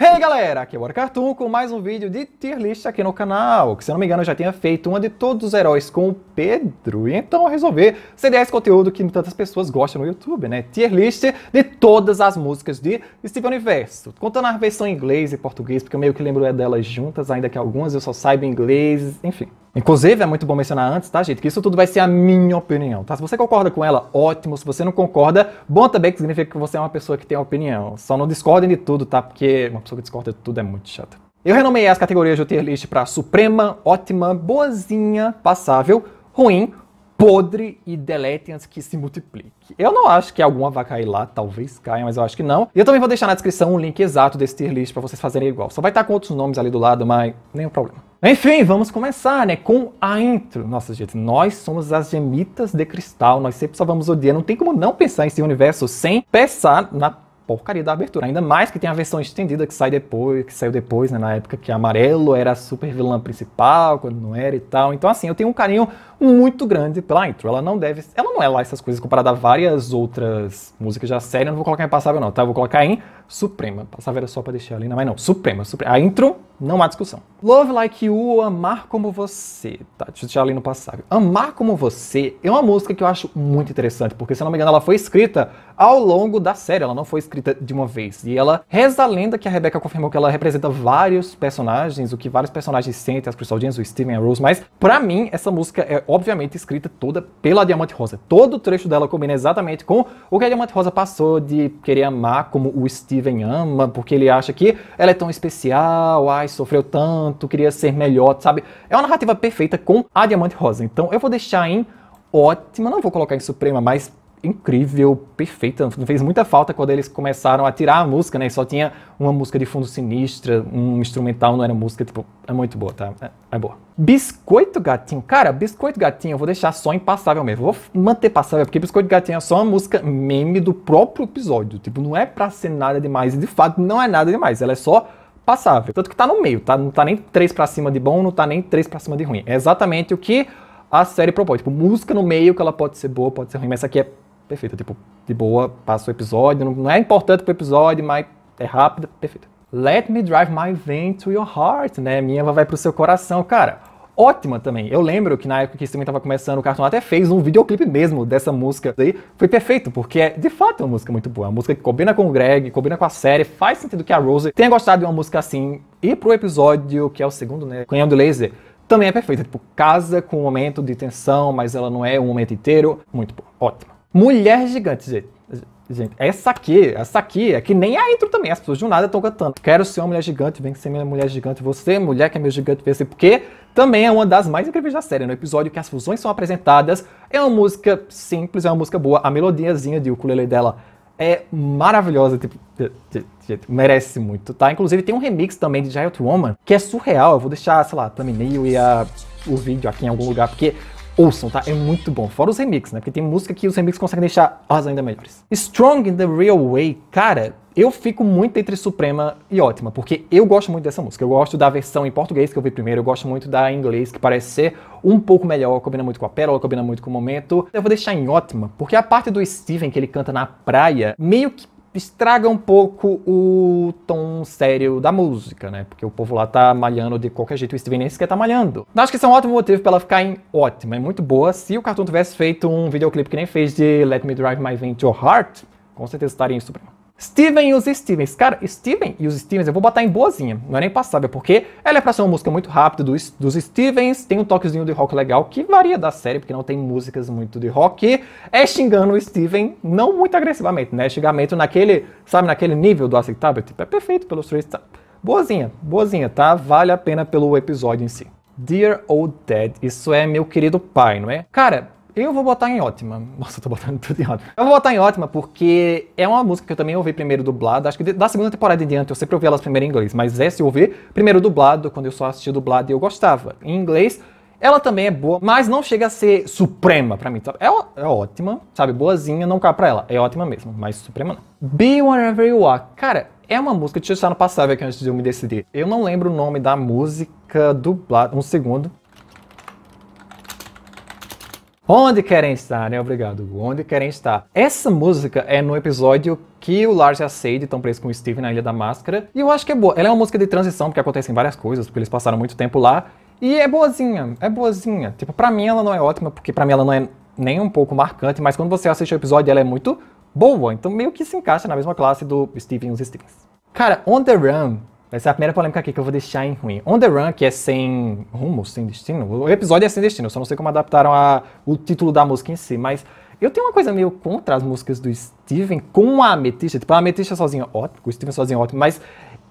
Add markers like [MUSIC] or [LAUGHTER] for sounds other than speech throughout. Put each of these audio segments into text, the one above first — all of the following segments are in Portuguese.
Hey galera, aqui é o Bora Cartoon com mais um vídeo de tier list aqui no canal, que se não me engano eu já tinha feito uma de todos os heróis com o Pedro, e então eu resolvi ceder esse conteúdo que tantas pessoas gostam no YouTube, né? Tier list de todas as músicas de Steven Universo, contando a versão em inglês e português, porque eu meio que lembro é delas juntas, ainda que algumas eu só saiba inglês, enfim. Inclusive, é muito bom mencionar antes, tá, gente? Que isso tudo vai ser a minha opinião, tá? Se você concorda com ela, ótimo. Se você não concorda, bom também, que significa que você é uma pessoa que tem opinião. Só não discordem de tudo, tá? Porque uma pessoa que discorda de tudo é muito chata. Eu renomeei as categorias do tier list para suprema, ótima, boazinha, passável, ruim, podre e Delete antes que se multiplique. Eu não acho que alguma vai cair lá, talvez caia, mas eu acho que não. E eu também vou deixar na descrição um link exato desse tier list para vocês fazerem igual. Só vai estar tá com outros nomes ali do lado, mas nenhum problema. Enfim, vamos começar, né, com a intro. Nossa, gente, nós somos as gemitas de cristal, nós sempre só vamos odiar, não tem como não pensar em esse universo sem pensar na porcaria da abertura. Ainda mais que tem a versão estendida que sai depois, que saiu depois, né, na época que Amarelo era a super vilã principal, quando não era e tal. Então, assim, eu tenho um carinho muito grande pela intro. Ela não deve, ela não é lá essas coisas comparada a várias outras músicas da série. Eu não vou colocar em passável não, tá? Eu vou colocar em suprema. Passava era só para deixar ali, não, mas não, suprema, suprema. A intro, não há discussão. Love Like You ou Amar Como Você, tá? Deixa eu deixar ali no passado. Amar Como Você é uma música que eu acho muito interessante, porque se não me engano ela foi escrita ao longo da série, ela não foi escrita de uma vez. E ela reza a lenda que a Rebecca confirmou que ela representa vários personagens, o que vários personagens sentem, as Crystal o Steven a Rose, mas para mim essa música é obviamente escrita toda pela Diamante Rosa. Todo o trecho dela combina exatamente com o que a Diamante Rosa passou de querer amar como o Steven Steven ama, porque ele acha que ela é tão especial, ai, sofreu tanto, queria ser melhor, sabe? É uma narrativa perfeita com a Diamante Rosa. Então eu vou deixar em ótima, não vou colocar em suprema, mas incrível, perfeita. Fez muita falta quando eles começaram a tirar a música, né? Só tinha uma música de fundo sinistra, um instrumental, não era música, tipo, é muito boa, tá? É, é boa. Biscoito Gatinho. Cara, Biscoito Gatinho eu vou deixar só impassável mesmo. Vou manter passável, porque Biscoito Gatinho é só uma música meme do próprio episódio. Tipo, não é pra ser nada demais, e de fato não é nada demais. Ela é só passável. Tanto que tá no meio, tá? Não tá nem três pra cima de bom, não tá nem três pra cima de ruim. É exatamente o que a série propõe. Tipo, música no meio que ela pode ser boa, pode ser ruim, mas essa aqui é perfeita. Tipo, de boa, passa o episódio, não é importante pro episódio, mas é rápida, perfeita. Let me drive my van to your heart, né? Minha vai pro seu coração, cara. Ótima também. Eu lembro que na época que isso também tava começando, o Cartoon até fez um videoclipe mesmo dessa música aí. Foi perfeito, porque é de fato é uma música muito boa. É uma música que combina com o Greg, combina com a série. Faz sentido que a Rose tenha gostado de uma música assim. E pro episódio, que é o segundo, né? Canhão do Laser, também é perfeita. Tipo, casa com um momento de tensão, mas ela não é um momento inteiro. Muito boa. Ótima. Mulher gigante, gente. Gente, essa aqui, essa aqui é que nem a intro também. As pessoas do nada estão cantando. Quero ser uma mulher gigante, vem ser minha mulher gigante. Você, mulher que é meu gigante, vem ser. Porque também é uma das mais incríveis da série. Né? No episódio que as fusões são apresentadas, é uma música simples, é uma música boa. A melodiazinha de ukulele dela é maravilhosa. Tipo, gente, merece muito, tá? Inclusive tem um remix também de Giant Woman, que é surreal. Eu vou deixar, sei lá, thumbnail e a, o vídeo aqui em algum lugar, porque ouçam, tá? É muito bom. Fora os remixes, né? Porque tem música que os remixes conseguem deixar elas ainda melhores. Strong in the Real Way, cara, eu fico muito entre Suprema e Ótima, porque eu gosto muito dessa música. Eu gosto da versão em português que eu vi primeiro, eu gosto muito da em inglês, que parece ser um pouco melhor, combina muito com a pérola, combina muito com o momento. Eu vou deixar em Ótima, porque a parte do Steven que ele canta na praia, meio que estraga um pouco o tom sério da música, né? Porque o povo lá tá malhando de qualquer jeito, o Steven nem sequer tá malhando. Acho que isso é um ótimo motivo pra ela ficar em ótima, é muito boa. Se o Cartoon tivesse feito um videoclipe que nem fez de Let Me Drive My Van Your Heart, com certeza estaria em Supremo. Steven e os Stevens. Cara, Steven e os Stevens eu vou botar em boazinha, não é nem passável, porque ela é pra ser uma música muito rápida dos, dos Stevens, tem um toquezinho de rock legal, que varia da série, porque não tem músicas muito de rock, é xingando o Steven, não muito agressivamente, né? Xingamento naquele, sabe, naquele nível do aceitável, tipo, é perfeito pelos três, tá? Boazinha, boazinha, tá? Vale a pena pelo episódio em si. Dear Old Dad, isso é meu querido pai, não é? Cara, eu vou botar em ótima. Nossa, eu tô botando tudo em ótima. Eu vou botar em ótima porque é uma música que eu também ouvi primeiro dublada. Acho que da segunda temporada em diante eu sempre ouvi elas primeiro em inglês, mas essa eu ouvi primeiro dublado, quando eu só assisti dublado e eu gostava. Em inglês, ela também é boa, mas não chega a ser suprema para mim. Sabe? É, é ótima, sabe? Boazinha, não cá pra ela. É ótima mesmo, mas suprema não. Be Wherever You Are. Cara, é uma música, deixa eu estar no passado aqui antes de eu me decidir. Eu não lembro o nome da música dublada. Um segundo. Onde querem estar, né? Obrigado. Onde querem estar. Essa música é no episódio que o Lars e a Sade estão presos com o Steve na Ilha da Máscara. E eu acho que é boa. Ela é uma música de transição, porque acontecem várias coisas, porque eles passaram muito tempo lá. E é boazinha, é boazinha. Tipo, pra mim ela não é ótima, porque pra mim ela não é nem um pouco marcante, mas quando você assiste o episódio ela é muito boa. Então meio que se encaixa na mesma classe do Steven e os Stevens. Cara, On The Run essa é a primeira polêmica aqui que eu vou deixar em ruim. On the Run, que é sem rumo, sem destino. O episódio é sem destino, eu só não sei como adaptaram a, o título da música em si, mas eu tenho uma coisa meio contra as músicas do Steven com a Ametista. Tipo, a Ametista sozinha, ótimo, o Steven sozinho, é ótimo, mas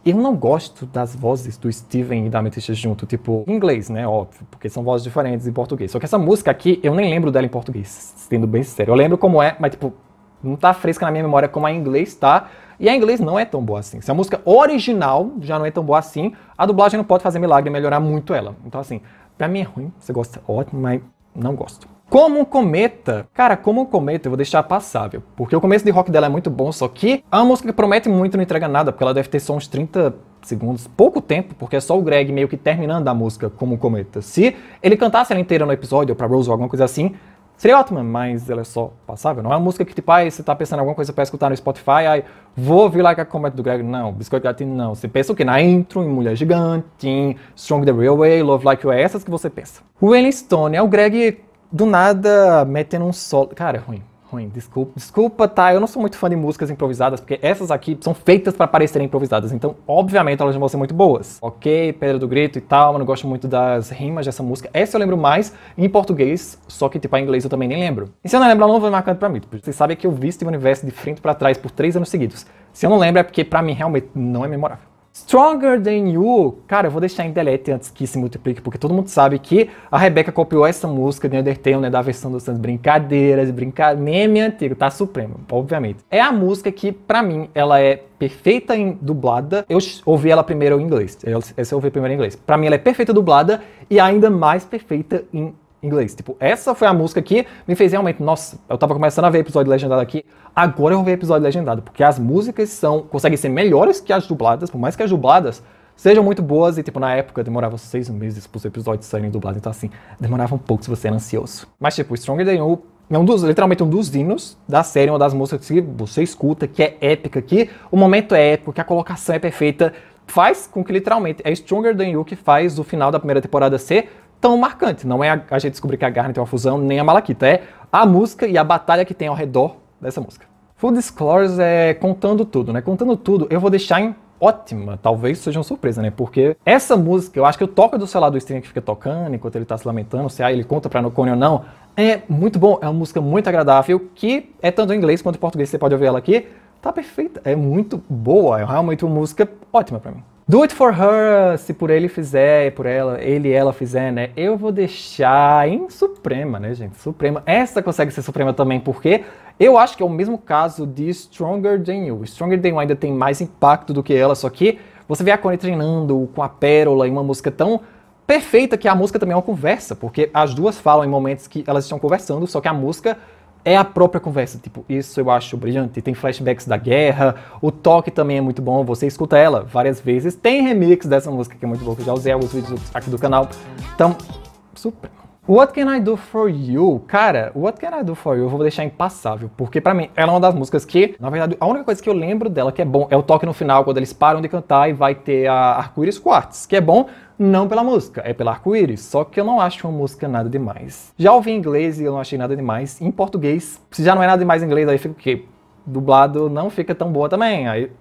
eu não gosto das vozes do Steven e da Ametista junto, tipo, em inglês, né? Óbvio, porque são vozes diferentes em português. Só que essa música aqui, eu nem lembro dela em português, sendo bem sério. Eu lembro como é, mas, tipo, não tá fresca na minha memória como a em inglês tá. E a inglês não é tão boa assim. Se a música original já não é tão boa assim, a dublagem não pode fazer milagre e melhorar muito ela. Então, assim, pra mim é ruim. Você gosta, ótimo, mas não gosto. Como um cometa. Cara, como um cometa eu vou deixar passável. Porque o começo de rock dela é muito bom, só que é uma música que promete muito não entrega nada, porque ela deve ter só uns 30 segundos, pouco tempo, porque é só o Greg meio que terminando a música como um cometa. Se ele cantasse ela inteira no episódio, ou pra Rose ou alguma coisa assim, Seria ótima, mas ela é só passável. Não é uma música que, tipo, aí você tá pensando em alguma coisa para escutar no Spotify, Aí vou ouvir Like a Comet do Greg. Não, Biscoito gatinho. não. Você pensa o quê? Na intro, em Mulher Gigante, em Strong the Real Way, Love Like You, é essas que você pensa. O Rolling Stone é o Greg, do nada, metendo um solo. Cara, é ruim ruim. Desculpa, desculpa, tá? Eu não sou muito fã de músicas improvisadas, porque essas aqui são feitas para parecerem improvisadas. Então, obviamente, elas vão ser muito boas. Ok, Pedra do Grito e tal, mas não gosto muito das rimas dessa música. Essa eu lembro mais em português, só que, tipo, em inglês eu também nem lembro. E se eu não lembro, ela não foi marcando pra mim. Vocês sabem que eu vi Steven Universo de frente para trás por três anos seguidos. Se eu não lembro, é porque pra mim realmente não é memorável. Stronger Than You, cara, eu vou deixar em delete antes que se multiplique, porque todo mundo sabe que a Rebeca copiou essa música de Undertale, né, da versão dos Santos Brincadeiras, brinca... meme antigo, tá supremo, obviamente. É a música que, pra mim, ela é perfeita em dublada. Eu ouvi ela primeiro em inglês, essa eu ouvi primeiro em inglês. Pra mim ela é perfeita dublada e ainda mais perfeita em inglês. Tipo, essa foi a música que me fez realmente, nossa, eu tava começando a ver episódio legendado aqui, agora eu vou ver episódio legendado, porque as músicas são, conseguem ser melhores que as dubladas, por mais que as dubladas sejam muito boas e, tipo, na época demorava seis meses para os episódios saírem dublados, então assim, demorava um pouco se você era ansioso. Mas, tipo, Stronger Than You é um dos, literalmente um dos hinos da série, uma das músicas que você escuta, que é épica, que o momento é épico, que a colocação é perfeita, faz com que literalmente é Stronger Than You que faz o final da primeira temporada ser tão marcante. Não é a, a gente descobrir que a Garnet é uma fusão, nem a Malaquita. É a música e a batalha que tem ao redor dessa música. Full Disclosure é contando tudo, né? Contando tudo, eu vou deixar em ótima, talvez seja uma surpresa, né? Porque essa música, eu acho que eu toco do celular do stream que fica tocando enquanto ele tá se lamentando, se ah, ele conta pra Nocone ou não. É muito bom, é uma música muito agradável, que é tanto em inglês quanto em português, você pode ouvir ela aqui. Tá perfeita, é muito boa, é realmente uma música ótima para mim. Do it for her, se por ele fizer, por ela, ele ela fizer, né? Eu vou deixar em Suprema, né, gente? Suprema. Essa consegue ser Suprema também, porque eu acho que é o mesmo caso de Stronger Than You. Stronger Than You ainda tem mais impacto do que ela, só que você vê a Connie treinando com a Pérola em uma música tão perfeita que a música também é uma conversa, porque as duas falam em momentos que elas estão conversando, só que a música é a própria conversa. Tipo, isso eu acho brilhante. Tem flashbacks da guerra, o toque também é muito bom, você escuta ela várias vezes. Tem remix dessa música que é muito bom, que eu já usei alguns vídeos aqui do canal. Então, super. What Can I Do For You? Cara, What Can I Do For You eu vou deixar impassável, porque para mim ela é uma das músicas que, na verdade, a única coisa que eu lembro dela que é bom é o toque no final, quando eles param de cantar e vai ter a arco-íris quartz, que é bom, não pela música, é pelo arco-íris, só que eu não acho uma música nada demais. Já ouvi em inglês e eu não achei nada demais. Em português, se já não é nada demais em inglês, aí fica o quê? Dublado não fica tão boa também. Aí,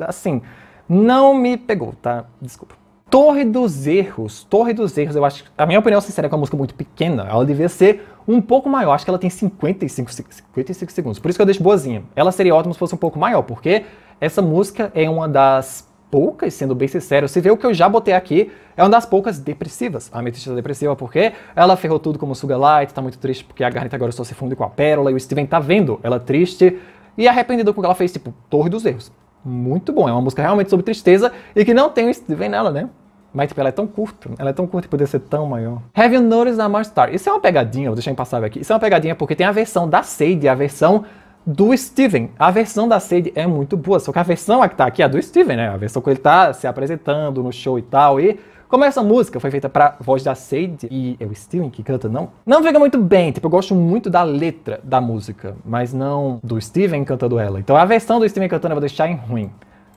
assim, não me pegou, tá? Desculpa. Torre dos Erros. Torre dos Erros, eu acho. A minha opinião sincera é que é uma música muito pequena. Ela devia ser um pouco maior. Acho que ela tem 55, 55 segundos. Por isso que eu deixo boazinha. Ela seria ótima se fosse um pouco maior, porque essa música é uma das poucas, sendo bem sincero. Se vê o que eu já botei aqui, é uma das poucas depressivas. A ametista é depressiva, porque ela ferrou tudo como Suga Light, tá muito triste porque a Garnet agora só se funde com a Pérola e o Steven tá vendo ela triste e arrependida com o que ela fez, tipo, Torre dos Erros. Muito bom, é uma música realmente sobre tristeza e que não tem o Steven nela, né? Mas, tipo, ela é tão curta, ela é tão curta e poderia ser tão maior. Have You Noticed mars Star? Isso é uma pegadinha, vou deixar impassível aqui. Isso é uma pegadinha porque tem a versão da Sade, a versão do Steven. A versão da Sage é muito boa, só que a versão que tá aqui é a do Steven, né? A versão que ele tá se apresentando no show e tal. E como essa música foi feita pra voz da Sade e é o Steven que canta, não? Não fica muito bem, tipo, eu gosto muito da letra da música, mas não do Steven cantando ela. Então a versão do Steven cantando eu vou deixar em ruim.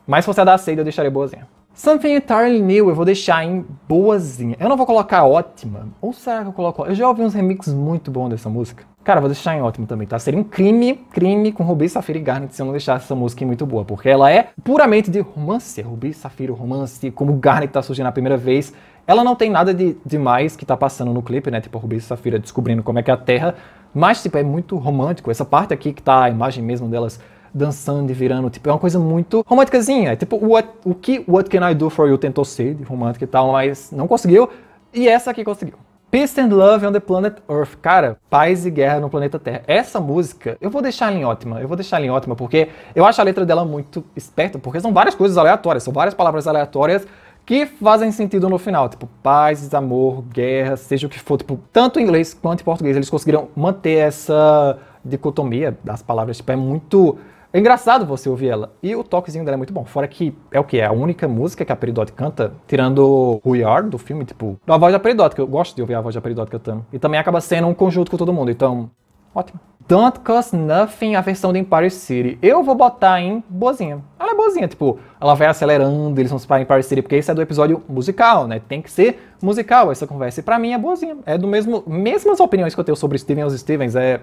Mas se fosse a da Sade, eu deixaria boazinha. Something Entirely New eu vou deixar em boazinha. Eu não vou colocar ótima. Ou será que eu coloco... Eu já ouvi uns remixes muito bons dessa música. Cara, vou deixar em ótimo também, tá? Seria um crime, crime com Rubi, Safira e Garnet se eu não deixasse essa música em muito boa, porque ela é puramente de romance. É Rubi, Safira, romance, como Garnet tá surgindo a primeira vez. Ela não tem nada de demais que tá passando no clipe, né? Tipo, Rubi e Safira descobrindo como é que é a Terra. Mas, tipo, é muito romântico. Essa parte aqui que tá a imagem mesmo delas dançando e virando, tipo, é uma coisa muito românticazinha. É tipo, what, o que What Can I Do For You tentou ser de romântica e tal, mas não conseguiu, e essa aqui conseguiu. Peace and Love on the Planet Earth. Cara, paz e guerra no planeta Terra. Essa música, eu vou deixar ela em ótima. Eu vou deixar ela em ótima porque eu acho a letra dela muito esperta, porque são várias coisas aleatórias, são várias palavras aleatórias que fazem sentido no final, tipo paz, amor, guerra, seja o que for, tipo, tanto em inglês quanto em português, eles conseguiram manter essa dicotomia das palavras, tipo, é muito é engraçado você ouvir ela. E o toquezinho dela é muito bom. Fora que é o que? É a única música que a Peridot canta, tirando We Are do filme, tipo, a voz da Peridot, que eu gosto de ouvir a voz da Peridot cantando. E também acaba sendo um conjunto com todo mundo, então, ótimo. Don't Cost Nothing, a versão de Empire City. Eu vou botar em boazinha. Ela é boazinha, tipo, ela vai acelerando, eles vão para Empire City, porque isso é do episódio musical, né? Tem que ser musical essa conversa. E pra mim é boazinha. É do mesmo. Mesmas opiniões que eu tenho sobre Steven e os Stevens. É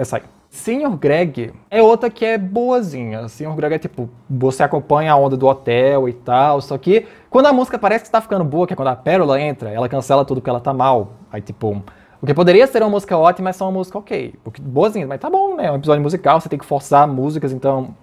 essa é, aí. Senhor Greg é outra que é boazinha. Senhor Greg é tipo, você acompanha a onda do hotel e tal, só que quando a música parece que tá ficando boa, que é quando a pérola entra, ela cancela tudo porque ela tá mal. Aí tipo, o que poderia ser uma música ótima é só uma música ok. Boazinha, mas tá bom, né? É um episódio musical, você tem que forçar músicas, então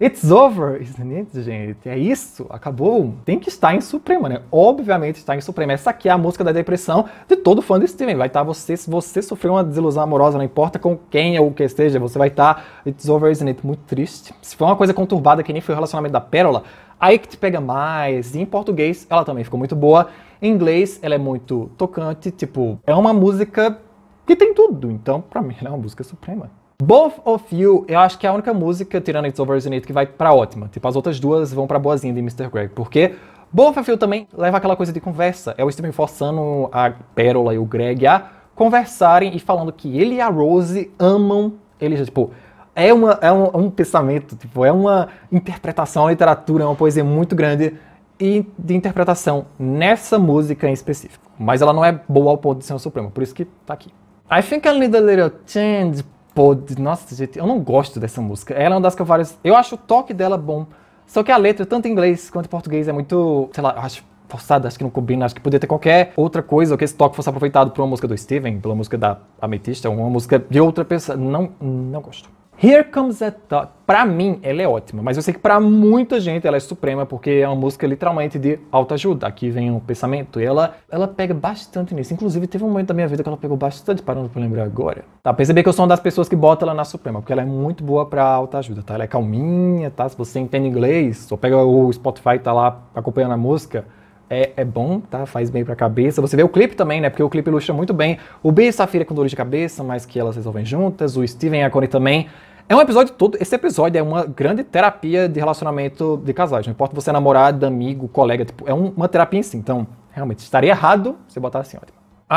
It's over, isn't it, gente? É isso, acabou. Tem que estar em Suprema, né? Obviamente está em Suprema. Essa aqui é a música da depressão de todo fã de Steven. Vai estar tá você, se você sofreu uma desilusão amorosa, não importa com quem ou o que esteja, você vai estar tá, It's over, isn't it? Muito triste. Se for uma coisa conturbada que nem foi o relacionamento da Pérola, aí que te pega mais. E em português ela também ficou muito boa. Em inglês ela é muito tocante, tipo, é uma música que tem tudo. Então, pra mim, ela é uma música suprema. Both of You, eu acho que é a única música, tirando It's Over Isn't It, que vai pra ótima. Tipo, as outras duas vão pra boazinha de Mr. Greg, porque Both of You também leva aquela coisa de conversa. É o Steven forçando a Pérola e o Greg a conversarem e falando que ele e a Rose amam Ele tipo... É, uma, é um, um pensamento, tipo, é uma interpretação, uma literatura, é uma poesia muito grande e de interpretação nessa música em específico. Mas ela não é boa ao ponto de ser o supremo. por isso que tá aqui. I think I need a little change, pode. Nossa, gente, eu não gosto dessa música. Ela é uma das que eu várias. Eu acho o toque dela bom. Só que a letra, tanto em inglês quanto em português, é muito. Sei lá, eu acho forçada, acho que não combina, acho que poderia ter qualquer outra coisa, ou que esse toque fosse aproveitado por uma música do Steven, pela música da Ametista, uma música de outra pessoa. Não, não gosto. Here Comes a Thought, pra mim, ela é ótima, mas eu sei que pra muita gente ela é suprema, porque é uma música literalmente de autoajuda. Aqui vem um pensamento, e ela, ela pega bastante nisso. Inclusive, teve um momento da minha vida que ela pegou bastante, parando pra lembrar agora. Tá, perceber que eu sou uma das pessoas que bota ela na suprema, porque ela é muito boa pra autoajuda, tá? Ela é calminha, tá? Se você entende inglês, ou pega o Spotify e tá lá acompanhando a música, é, é bom, tá? Faz bem pra cabeça. Você vê o clipe também, né? Porque o clipe ilustra muito bem o B e Safira com dores de cabeça, mas que elas resolvem juntas. O Steven e a Connie também. É um episódio todo. Esse episódio é uma grande terapia de relacionamento de casais. Não importa você é namorado, amigo, colega, tipo, é um, uma terapia em si. Então, realmente, estaria errado se botar assim, olha.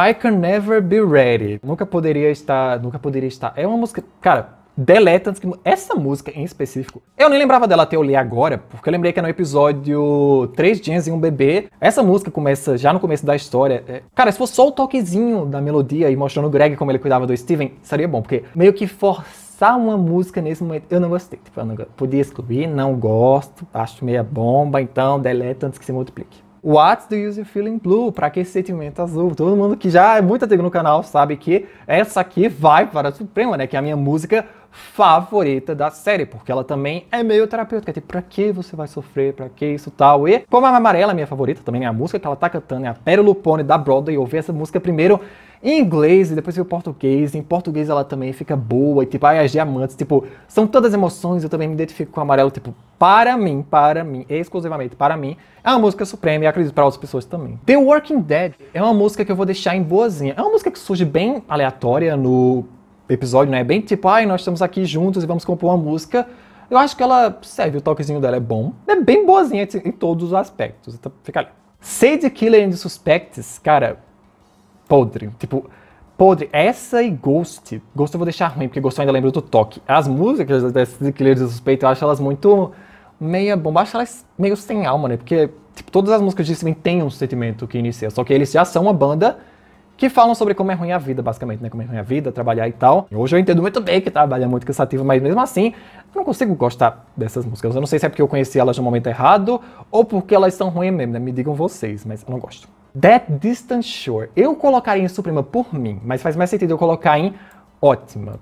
I can never be ready. Nunca poderia estar. Nunca poderia estar. É uma música. Cara, Deleta Essa música em específico, eu nem lembrava dela até eu ler agora, porque eu lembrei que é no episódio 3 jeans e um bebê. Essa música começa já no começo da história. É, cara, se fosse só o toquezinho da melodia e mostrando o Greg como ele cuidava do Steven, seria bom, porque meio que forçar uma música nesse momento, eu não gostei. Tipo, eu não, podia excluir, não gosto, acho meia bomba, então deleta antes que se multiplique. What do you feeling blue? Pra que sentimento azul? Todo mundo que já é muito antigo no canal sabe que essa aqui vai para a Suprema né? Que é a minha música favorita da série, porque ela também é meio terapêutica, tipo, pra que você vai sofrer, pra que isso tal, e como a Amarela é minha favorita, também é a música que ela tá cantando é a Pérola Lupone da Broadway, eu ouvi essa música primeiro em inglês e depois o português. Em português ela também fica boa, e tipo, ai, as diamantes, tipo, são todas emoções, eu também me identifico com o amarelo, tipo, para mim, para mim, exclusivamente para mim, é uma música suprema e acredito para outras pessoas também. The Working Dead é uma música que eu vou deixar em boazinha. É uma música que surge bem aleatória no episódio, né? É bem tipo, ai, nós estamos aqui juntos e vamos compor uma música. Eu acho que ela serve, o toquezinho dela é bom. É bem boazinha em todos os aspectos. Então fica ali. Sage Killer and Suspects, cara, podre. Tipo, podre. Essa e Ghost. Ghost eu vou deixar ruim, porque Ghost eu ainda lembro do toque. As músicas da Sage Killer and Suspects, eu acho elas muito meia bomba. Acho elas meio sem alma, né? Porque tipo, todas as músicas de Steven têm um sentimento que inicia. Só que eles já são uma banda que falam sobre como é ruim a vida, basicamente, né? Como é ruim a vida, trabalhar e tal. Hoje eu entendo muito bem que trabalha é muito cansativo, mas mesmo assim, eu não consigo gostar dessas músicas. Eu não sei se é porque eu conheci elas no momento errado ou porque elas são ruins mesmo, né? Me digam vocês, mas eu não gosto. That Distant Shore. Eu colocaria em Suprema por mim, mas faz mais sentido eu colocar em ótima.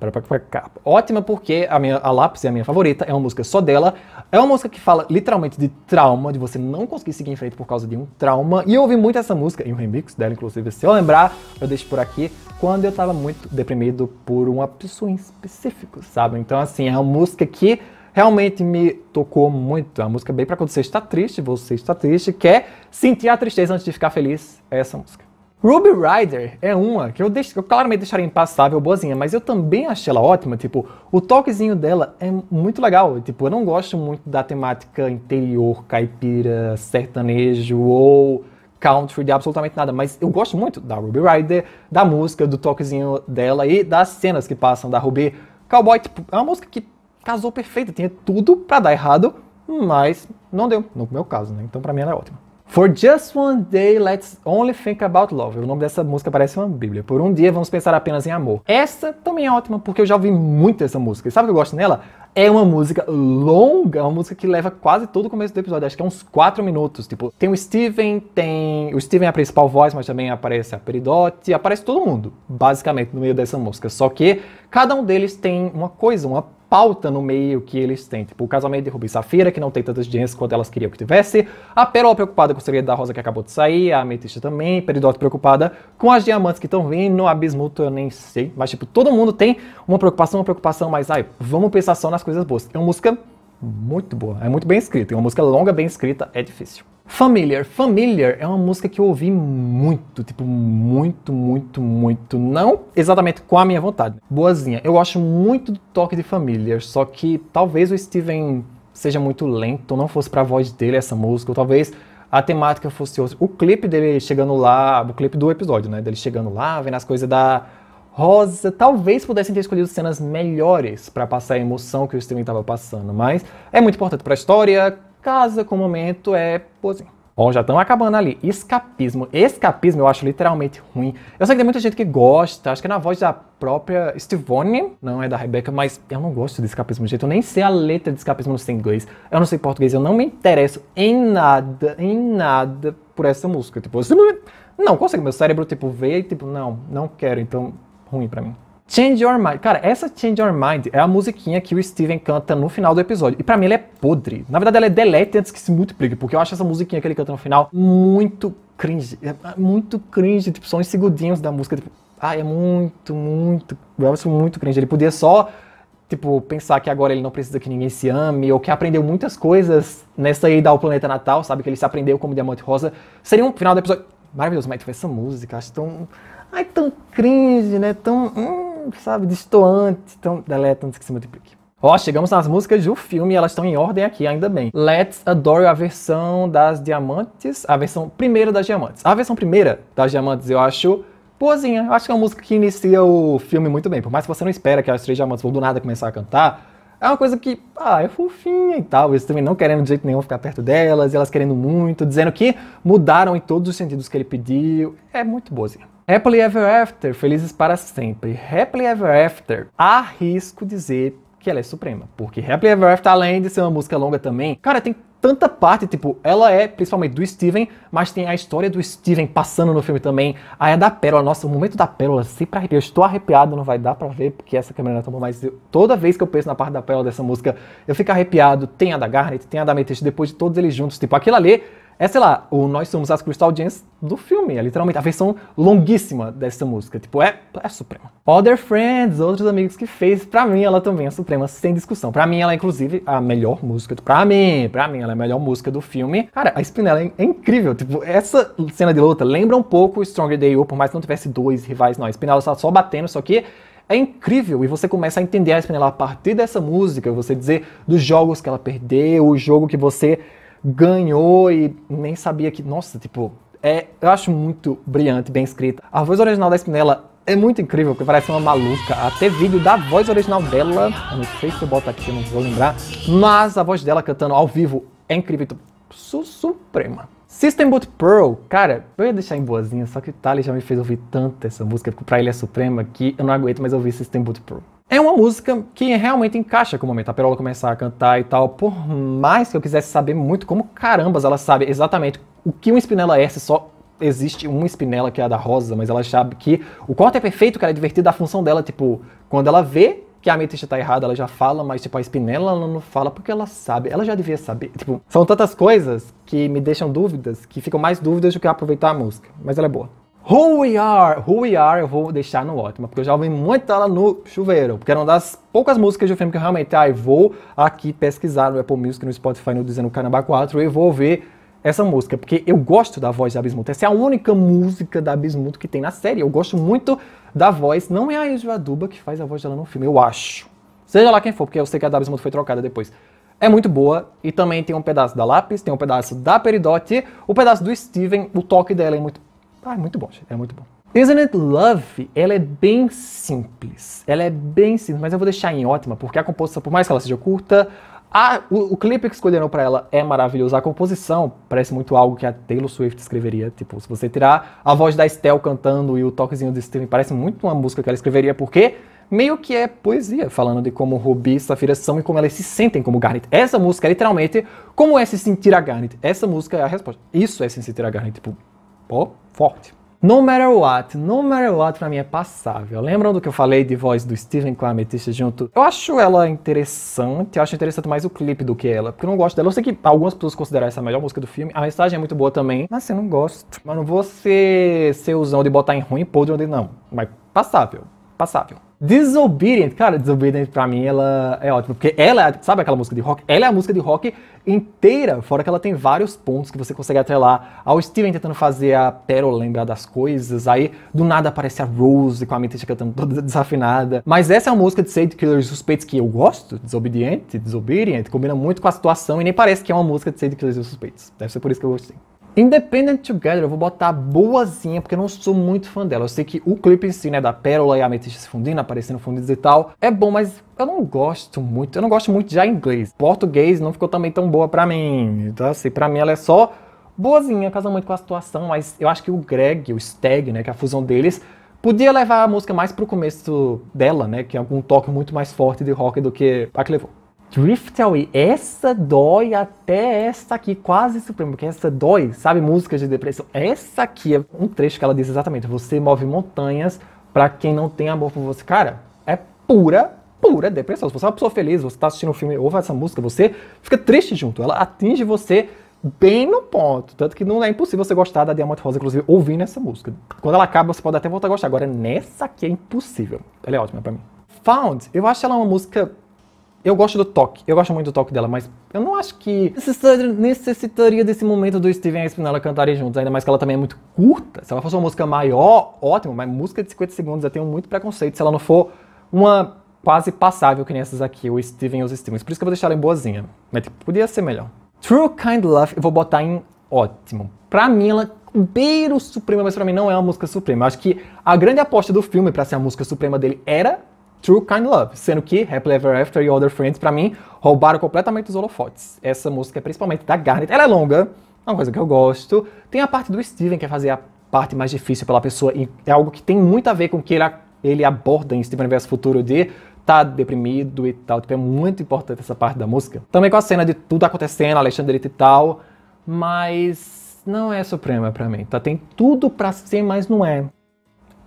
Ótima porque a, minha, a Lápis é a minha favorita, é uma música só dela. É uma música que fala literalmente de trauma, de você não conseguir seguir em frente por causa de um trauma. E eu ouvi muito essa música, e um remix dela, inclusive. Se eu lembrar, eu deixo por aqui, quando eu tava muito deprimido por uma pessoa em específico, sabe? Então, assim, é uma música que realmente me tocou muito. É uma música bem para quando você está triste, você está triste, quer sentir a tristeza antes de ficar feliz. É essa música. Ruby Rider é uma que eu, deixo, eu claramente deixaria impassável, boazinha, mas eu também achei ela ótima, tipo, o toquezinho dela é muito legal, tipo, eu não gosto muito da temática interior, caipira, sertanejo ou country de absolutamente nada, mas eu gosto muito da Ruby Rider, da música, do toquezinho dela e das cenas que passam da Ruby. Cowboy, tipo, é uma música que casou perfeita, tinha tudo para dar errado, mas não deu, no meu caso, né? Então pra mim ela é ótima. For just one day, let's only think about love. O nome dessa música parece uma bíblia. Por um dia, vamos pensar apenas em amor. Essa também é ótima, porque eu já ouvi muito essa música. E sabe o que eu gosto nela? É uma música longa, é uma música que leva quase todo o começo do episódio, acho que é uns 4 minutos. Tipo, tem o Steven, tem. O Steven é a principal voz, mas também aparece a Peridote, aparece todo mundo, basicamente, no meio dessa música. Só que cada um deles tem uma coisa, uma pauta no meio que eles têm. Tipo, o casamento de Rubi e Safira, que não tem tantas audiências quanto elas queriam que tivesse. A Pérola preocupada com o segredo da Rosa que acabou de sair. A Ametista também. Peridote preocupada com as diamantes que estão vindo. A Bismuto eu nem sei. Mas, tipo, todo mundo tem uma preocupação, uma preocupação. Mas, ai, vamos pensar só nas coisas boas. É uma música muito boa. É muito bem escrita. Uma música longa, bem escrita, é difícil. Familiar. Familiar é uma música que eu ouvi muito, tipo, muito, muito, muito. Não exatamente com a minha vontade. Boazinha. Eu gosto muito do toque de Familiar, só que talvez o Steven seja muito lento, não fosse pra voz dele essa música, ou talvez a temática fosse outra. O clipe dele chegando lá, o clipe do episódio, né? Dele chegando lá, vendo as coisas da Rosa talvez pudessem ter escolhido cenas melhores para passar a emoção que o streaming estava passando, mas é muito importante para a história, casa com o momento é pozinho Bom, já estão acabando ali. Escapismo. Escapismo eu acho literalmente ruim. Eu sei que tem muita gente que gosta, acho que é na voz da própria Stevone, não é da Rebecca, mas eu não gosto de escapismo de jeito. Eu nem sei a letra de escapismo no inglês. Eu não sei português, eu não me interesso em nada, em nada por essa música. Tipo, não consigo Meu cérebro, tipo, veio e tipo, não, não quero. Então, ruim para mim. Change Your Mind. Cara, essa Change Your Mind é a musiquinha que o Steven canta no final do episódio. E para mim ela é podre. Na verdade, ela é delete antes que se multiplique, porque eu acho essa musiquinha que ele canta no final muito cringe. É muito cringe. Tipo, são uns segundinhos da música. Tipo, ah, é muito, muito. Eu acho muito cringe. Ele podia só, tipo, pensar que agora ele não precisa que ninguém se ame, ou que aprendeu muitas coisas nessa ida ao planeta natal, sabe? Que ele se aprendeu como Diamante Rosa. Seria um final do episódio. Maravilhoso, mas tipo, essa música, acho tão Ai, tão cringe, né? Tão, hum, sabe, destoante. Tão, deleta antes que se multiplique. Ó, oh, chegamos nas músicas do filme elas estão em ordem aqui, ainda bem. Let's Adore a versão das Diamantes, a versão primeira das Diamantes. A versão primeira das Diamantes eu acho boazinha. Eu acho que é uma música que inicia o filme muito bem. Por mais que você não espera que as Três Diamantes vão do nada começar a cantar, é uma coisa que, ah, é fofinha e tal. Eles também não querendo de jeito nenhum ficar perto delas, e elas querendo muito, dizendo que mudaram em todos os sentidos que ele pediu. É muito boazinha. Happily Ever After, Felizes para Sempre. Happily Ever After, arrisco dizer que ela é suprema. Porque Happily Ever After, além de ser uma música longa também, cara, tem tanta parte, tipo, ela é principalmente do Steven, mas tem a história do Steven passando no filme também. Aí a é da Pérola, nossa, o momento da Pérola, sempre arrepio. Eu estou arrepiado, não vai dar pra ver porque essa câmera não é tomou, mas eu, toda vez que eu penso na parte da Pérola dessa música, eu fico arrepiado. Tem a da Garnet, tem a da Metis, depois de todos eles juntos. Tipo, aquilo ali é, sei lá, o Nós Somos as Crystal Gems do filme. É literalmente a versão longuíssima dessa música. Tipo, é, é suprema. Other Friends, outros amigos que fez, pra mim ela também é suprema, sem discussão. Pra mim ela é, inclusive, a melhor música. Do... Pra mim, pra mim ela é a melhor música do filme. Cara, a Spinella é, é incrível. Tipo, essa cena de luta lembra um pouco Stronger Day U, por mais que não tivesse dois rivais, não. A Spinella tá só batendo, só que é incrível e você começa a entender a Spinella a partir dessa música, você dizer dos jogos que ela perdeu, o jogo que você ganhou e nem sabia que. Nossa, tipo, é, eu acho muito brilhante, bem escrita. A voz original da Spinella é muito incrível, porque parece uma maluca. Até vídeo da voz original dela, eu não sei se eu boto aqui, não vou lembrar, mas a voz dela cantando ao vivo é incrível, então, su suprema. System Boot Pearl, cara, eu ia deixar em boazinha, só que o Thales já me fez ouvir tanto essa música, porque pra ele é suprema, que eu não aguento mais ouvir System Boot Pearl. É uma música que realmente encaixa com o momento. A Perola começar a cantar e tal, por mais que eu quisesse saber muito como carambas ela sabe exatamente o que uma espinela é, se só existe uma espinela que é a da rosa, mas ela sabe que o corte é perfeito, cara, é divertido, a função dela, tipo, quando ela vê que a ametista tá errada, ela já fala, mas tipo, a espinela ela não fala porque ela sabe, ela já devia saber. Tipo, são tantas coisas que me deixam dúvidas, que ficam mais dúvidas do que aproveitar a música, mas ela é boa. Who We Are, Who We Are eu vou deixar no ótimo, porque eu já ouvi muito ela no chuveiro, porque era uma das poucas músicas do filme que eu realmente, ah, eu vou aqui pesquisar no Apple Music, no Spotify, no Dizendo Caramba 4 e vou ouvir essa música, porque eu gosto da voz da Bismuth. Essa é a única música da Bismuth que tem na série. Eu gosto muito da voz. Não é a Ezra Duba que faz a voz dela no filme, eu acho. Seja lá quem for, porque eu sei que a Dabs foi trocada depois. É muito boa e também tem um pedaço da Lápis, tem um pedaço da Peridot, o pedaço do Steven, o toque dela é muito... Ah, é muito bom, gente, é muito bom. Isn't It Love, ela é bem simples. Ela é bem simples, mas eu vou deixar em ótima, porque a composição, por mais que ela seja curta, a, o, o, clipe que escolheram para ela é maravilhoso. A composição parece muito algo que a Taylor Swift escreveria. Tipo, se você tirar a voz da Estelle cantando e o toquezinho do Steven, parece muito uma música que ela escreveria, porque meio que é poesia, falando de como Ruby e Safira são e como elas se sentem como Garnet. Essa música é literalmente como é se sentir a Garnet. Essa música é a resposta. Isso é se sentir a Garnet. Tipo, pô, forte. No Matter What, No Matter What pra mim é passável. Lembram do que eu falei de voz do Steven com a Ametista junto? Eu acho ela interessante, eu acho interessante mais o clipe do que ela, porque eu não gosto dela. Eu sei que algumas pessoas consideram essa a melhor música do filme, a mensagem é muito boa também, mas assim, eu não gosto. Mas não vou ser, usão de botar em ruim podre onde não, mas passável, passável. Disobedient, cara, Disobedient pra mim ela é ótima, porque ela, é, sabe aquela música de rock? Ela é a música de rock inteira, fora que ela tem vários pontos que você consegue atrelar ao Steven tentando fazer a Pearl lembrar das coisas, aí do nada aparece a Rose com a mente cantando toda [LAUGHS] desafinada. Mas essa é uma música de Sade Killers Suspeitos que eu gosto, Desobediente, Disobedient, combina muito com a situação e nem parece que é uma música de Sade Killers Suspeitos. Deve ser por isso que eu gostei. Independent Together, eu vou botar boazinha, porque eu não sou muito fã dela. Eu sei que o clipe em si, né, da Pérola e a Ametista se fundindo, aparecendo fundidos e tal, é bom, mas eu não gosto muito. Eu não gosto muito já inglês. Português não ficou também tão boa pra mim. Então, assim, pra mim ela é só boazinha, casa muito com a situação, mas eu acho que o Greg, o Stag, né, que é a fusão deles, podia levar a música mais pro começo dela, né, que é um toque muito mais forte de rock do que a que levou. Drift Away. Essa dói até essa aqui, quase suprema, porque essa dói, sabe? Músicas de depressão. Essa aqui é um trecho que ela diz exatamente: Você move montanhas para quem não tem amor por você. Cara, é pura, pura depressão. Se você é uma pessoa feliz, você tá assistindo um filme, ouve essa música, você fica triste junto. Ela atinge você bem no ponto. Tanto que não é impossível você gostar da Diamante Rosa, inclusive, ouvindo essa música. Quando ela acaba, você pode até voltar a gostar. Agora, nessa aqui é impossível. Ela é ótima para mim. Found, eu acho ela uma música eu gosto do toque, eu gosto muito do toque dela, mas eu não acho que necessitaria desse momento do Steven e a cantarem juntos, ainda mais que ela também é muito curta. Se ela fosse uma música maior, ótimo, mas música de 50 segundos eu tenho muito preconceito se ela não for uma quase passável que nem essas aqui, o Steven e os Stevens. Por isso que eu vou deixar ela em boazinha, mas tipo, podia ser melhor. True Kind Love eu vou botar em ótimo. Pra mim ela é beira o Suprema, mas pra mim não é uma música suprema. Eu acho que a grande aposta do filme para ser a música suprema dele era True Kind Love, sendo que Happily Ever After e Other Friends, para mim, roubaram completamente os holofotes. Essa música é principalmente da Garnet. Ela é longa, é uma coisa que eu gosto. Tem a parte do Steven, que é fazer a parte mais difícil pela pessoa, e é algo que tem muito a ver com o que ele, ele aborda em Steven Universo Futuro de tá deprimido e tal. Tipo, é muito importante essa parte da música. Também com a cena de tudo acontecendo, Alexandre e tal, mas não é suprema para mim, tá? Tem tudo para ser, mas não é.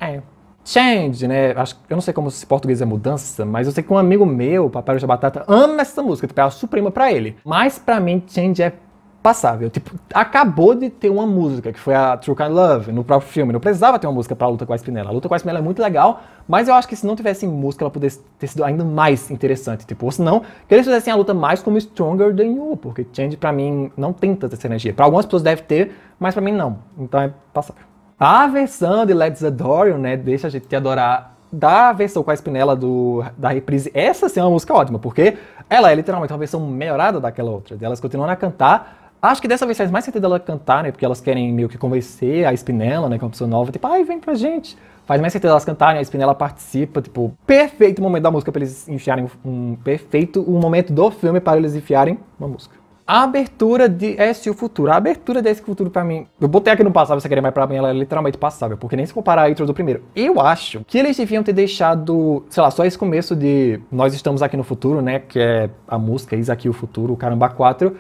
É, Change, né? Acho, eu não sei como se português é mudança, mas eu sei que um amigo meu, Papai da Batata, ama essa música, tipo, é a suprema para ele. Mas para mim, Change é passável. Tipo, acabou de ter uma música, que foi a True Kind Love, no próprio filme. Não precisava ter uma música pra luta com a Spinella. A luta com a Spinella é muito legal, mas eu acho que se não tivesse música, ela poderia ter sido ainda mais interessante. Tipo, ou se não, que eles fizessem a luta mais como Stronger Than You, porque Change, pra mim, não tem tanta essa energia. Pra algumas pessoas deve ter, mas pra mim não. Então é passável. A versão de Let's Adore You, né, Deixa a gente te adorar, da versão com a Spinella do, da reprise, essa sim é uma música ótima, porque ela é literalmente uma versão melhorada daquela outra. Elas continuam a cantar, Acho que dessa vez faz mais sentido ela cantar, né? Porque elas querem meio que convencer a Spinella, né? Que é uma pessoa nova, tipo, ai, vem pra gente. Faz mais sentido elas cantarem, a Spinella participa, tipo, perfeito momento da música para eles enfiarem um, um. Perfeito um momento do filme para eles enfiarem uma música. A abertura de esse o futuro. A abertura desse futuro para mim, eu botei aqui no passável, você queria, mas pra mim ela é literalmente passável, porque nem se comparar a intro do primeiro. Eu acho que eles deviam ter deixado, sei lá, só esse começo de nós estamos aqui no futuro, né, que é a música Is aqui o futuro, o Caramba 4,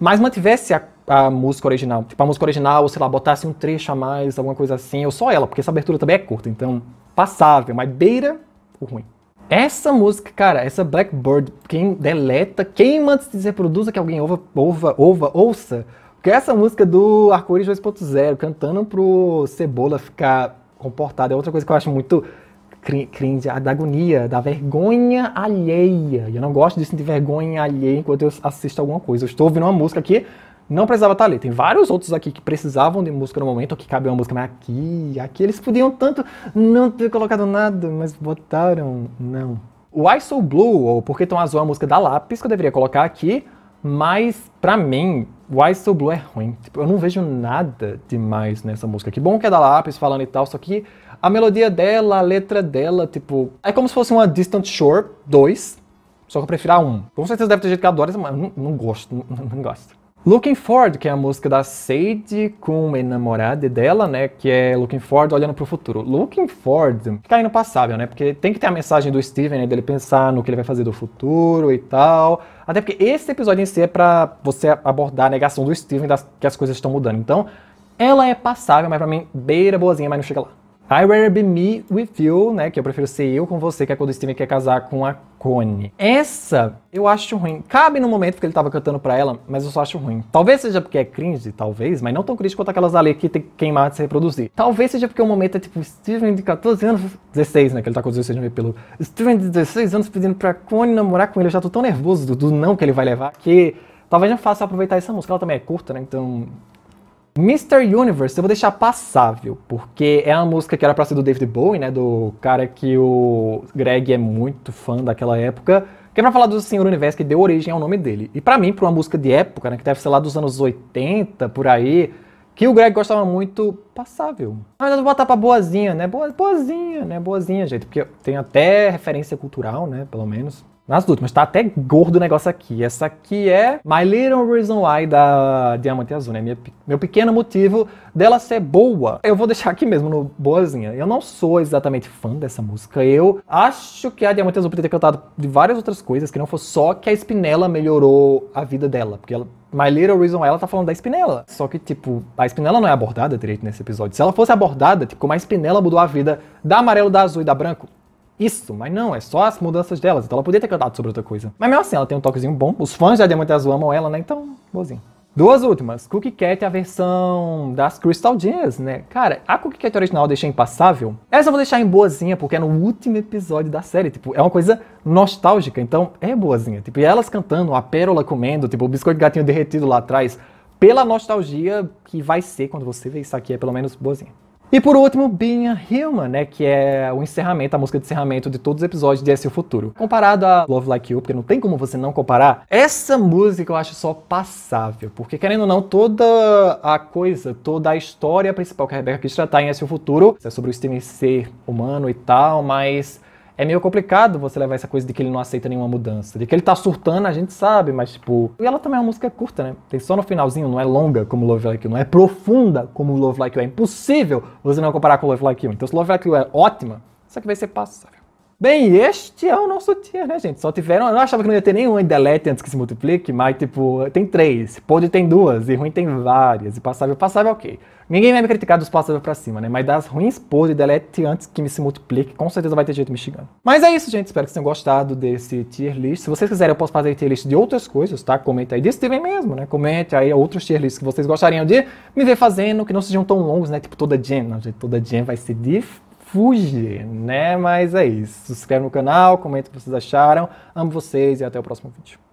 mas mantivesse a, a, música original. Tipo, a música original, ou sei lá, botasse um trecho a mais, alguma coisa assim, ou só ela, porque essa abertura também é curta, então passável, mas beira o ruim. Essa música, cara, essa Blackbird, quem deleta, quem manda se reproduzir que alguém ouva, ouva, ouva, ouça, porque essa música do Arco-Íris 2.0, cantando pro Cebola ficar comportado, é outra coisa que eu acho muito cringe, da agonia, da vergonha alheia. eu não gosto de sentir vergonha alheia enquanto eu assisto alguma coisa. Eu estou ouvindo uma música aqui, não precisava estar tá ali. Tem vários outros aqui que precisavam de música no momento, que cabe uma música, mas aqui, aqui eles podiam tanto não ter colocado nada, mas botaram, não. O I So Blue, ou Por Que Tão Azul, é uma música da Lápis, que eu deveria colocar aqui, mas pra mim, Why So Blue é ruim. Tipo, eu não vejo nada demais nessa música. Que bom que é da Lápis falando e tal, só que a melodia dela, a letra dela, tipo... É como se fosse uma Distant Shore 2, só que eu prefiro a 1. Com certeza deve ter gente que adora, mas eu não, não gosto, não, não gosto. Looking Forward, que é a música da Sade com uma namorada dela, né? Que é Looking Forward, olhando pro futuro. Looking Forward fica tá passável, né? Porque tem que ter a mensagem do Steven, né? Dele pensar no que ele vai fazer do futuro e tal. Até porque esse episódio em si é pra você abordar a negação do Steven das, que as coisas estão mudando. Então, ela é passável, mas pra mim, beira boazinha, mas não chega lá. I rather be me with you, né? Que eu prefiro ser eu com você, que é quando o Steven quer casar com a Connie. Essa eu acho ruim. Cabe no momento que ele tava cantando pra ela, mas eu só acho ruim. Talvez seja porque é cringe, talvez, mas não tão cringe quanto aquelas ali que tem que queimar de se reproduzir. Talvez seja porque o momento é tipo Steven de 14 anos, 16, né? Que ele tá com 16 anos pelo. Steven de 16 anos pedindo pra Connie namorar com ele. Eu já tô tão nervoso do, do não que ele vai levar que. Talvez não é faça aproveitar essa música, ela também é curta, né? Então Mr. Universe eu vou deixar passável, porque é uma música que era pra ser do David Bowie, né? Do cara que o Greg é muito fã daquela época. Que é pra falar do Senhor Universo que deu origem ao nome dele. E para mim, pra uma música de época, né? Que deve ser lá dos anos 80, por aí, que o Greg gostava muito, passável. mas eu vou botar pra boazinha, né? Boazinha, né? Boazinha, gente, porque tem até referência cultural, né? Pelo menos nas últimas. Tá até gordo o negócio aqui. Essa aqui é My Little Reason Why da Diamante Azul, né? Minha, meu pequeno motivo dela ser boa. Eu vou deixar aqui mesmo no boazinha. Eu não sou exatamente fã dessa música. Eu acho que a Diamante Azul podia ter cantado de várias outras coisas, que não fosse só que a Spinella melhorou a vida dela, porque ela My Little Reason Why, ela tá falando da Spinella. Só que, tipo, a Spinella não é abordada direito nesse episódio. Se ela fosse abordada, tipo, como a Spinella mudou a vida da Amarelo, da Azul e da Branco, isso, mas não, é só as mudanças delas. Então ela podia ter cantado sobre outra coisa. Mas mesmo assim, ela tem um toquezinho bom. Os fãs da Diamante Azul amam ela, né? Então, bozinho. Duas últimas. Cookie Cat é a versão das Crystal Gems, né? Cara, a Cookie Cat original eu deixei impassável. Essa eu vou deixar em boazinha, porque é no último episódio da série. Tipo, é uma coisa nostálgica, então é boazinha. Tipo, e elas cantando, a pérola comendo, tipo, o biscoito de gatinho derretido lá atrás. Pela nostalgia que vai ser quando você ver isso aqui, é pelo menos boazinha. E por último, Being a Human, né, que é o encerramento, a música de encerramento de todos os episódios de Esse é o Futuro. Comparado a Love Like You, porque não tem como você não comparar, essa música eu acho só passável, porque querendo ou não, toda a coisa, toda a história principal que a Rebecca quis tratar em Esse é o Futuro, é sobre o Steven ser humano e tal, mas é meio complicado você levar essa coisa de que ele não aceita nenhuma mudança. De que ele tá surtando, a gente sabe, mas tipo. E ela também é uma música curta, né? Tem só no finalzinho, não é longa como Love Like You, não é profunda como Love Like You. É impossível você não comparar com Love Like You. Então se Love Like You é ótima, isso aqui vai ser passa. Bem, este é o nosso tier, né, gente? Só tiveram. Eu não achava que não ia ter nenhum delete antes que se multiplique, mas, tipo, tem três. Pode tem duas, e ruim tem várias. E passável, passável, ok. Ninguém vai me criticar dos passáveis pra cima, né? Mas das ruins, pode delete antes que me se multiplique, com certeza vai ter jeito me xingando. Mas é isso, gente. Espero que vocês tenham gostado desse tier list. Se vocês quiserem, eu posso fazer tier list de outras coisas, tá? Comenta aí desse também mesmo, né? Comenta aí outros tier lists que vocês gostariam de me ver fazendo, que não sejam tão longos, né? Tipo, toda gen. Não, gente, toda gen vai ser difícil fugir, né? Mas é isso. Se inscreve no canal, comenta o que vocês acharam. Amo vocês e até o próximo vídeo.